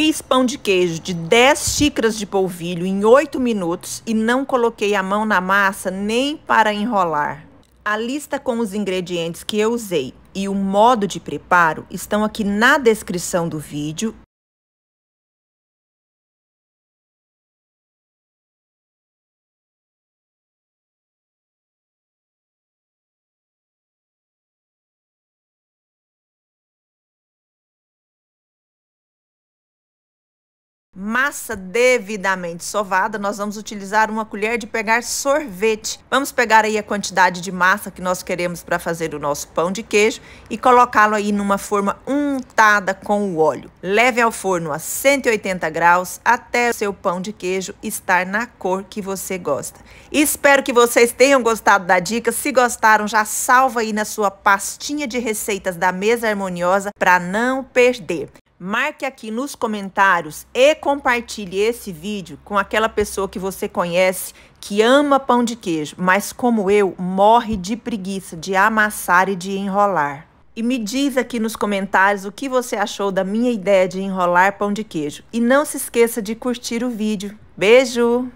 Fiz pão de queijo de 10 xícaras de polvilho em 8 minutos e não coloquei a mão na massa nem para enrolar. A lista com os ingredientes que eu usei e o modo de preparo estão aqui na descrição do vídeo massa devidamente sovada, nós vamos utilizar uma colher de pegar sorvete. Vamos pegar aí a quantidade de massa que nós queremos para fazer o nosso pão de queijo e colocá-lo aí numa forma untada com o óleo. Leve ao forno a 180 graus até o seu pão de queijo estar na cor que você gosta. Espero que vocês tenham gostado da dica. Se gostaram, já salva aí na sua pastinha de receitas da mesa harmoniosa para não perder. Marque aqui nos comentários e compartilhe esse vídeo com aquela pessoa que você conhece que ama pão de queijo, mas como eu, morre de preguiça de amassar e de enrolar. E me diz aqui nos comentários o que você achou da minha ideia de enrolar pão de queijo. E não se esqueça de curtir o vídeo. Beijo!